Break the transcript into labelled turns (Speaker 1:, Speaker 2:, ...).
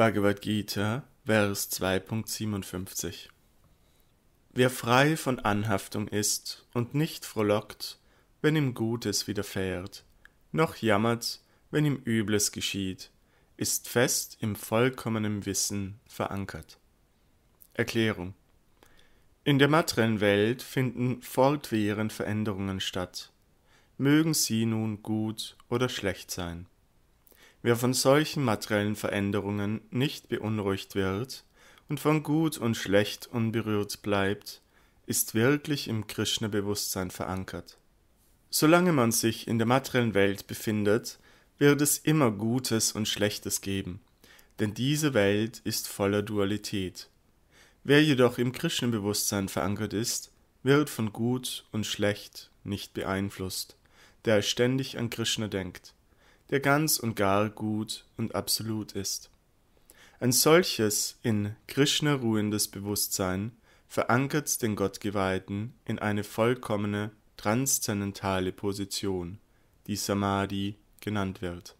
Speaker 1: Bhagavad Gita, Vers 2.57 Wer frei von Anhaftung ist und nicht frohlockt, wenn ihm Gutes widerfährt, noch jammert, wenn ihm Übles geschieht, ist fest im vollkommenen Wissen verankert. Erklärung In der materiellen Welt finden fortwährend Veränderungen statt, mögen sie nun gut oder schlecht sein. Wer von solchen materiellen Veränderungen nicht beunruhigt wird und von Gut und Schlecht unberührt bleibt, ist wirklich im Krishna-Bewusstsein verankert. Solange man sich in der materiellen Welt befindet, wird es immer Gutes und Schlechtes geben, denn diese Welt ist voller Dualität. Wer jedoch im Krishna-Bewusstsein verankert ist, wird von Gut und Schlecht nicht beeinflusst, der ständig an Krishna denkt der ganz und gar gut und absolut ist. Ein solches in Krishna ruhendes Bewusstsein verankert den Gottgeweihten in eine vollkommene transzendentale Position, die Samadhi genannt wird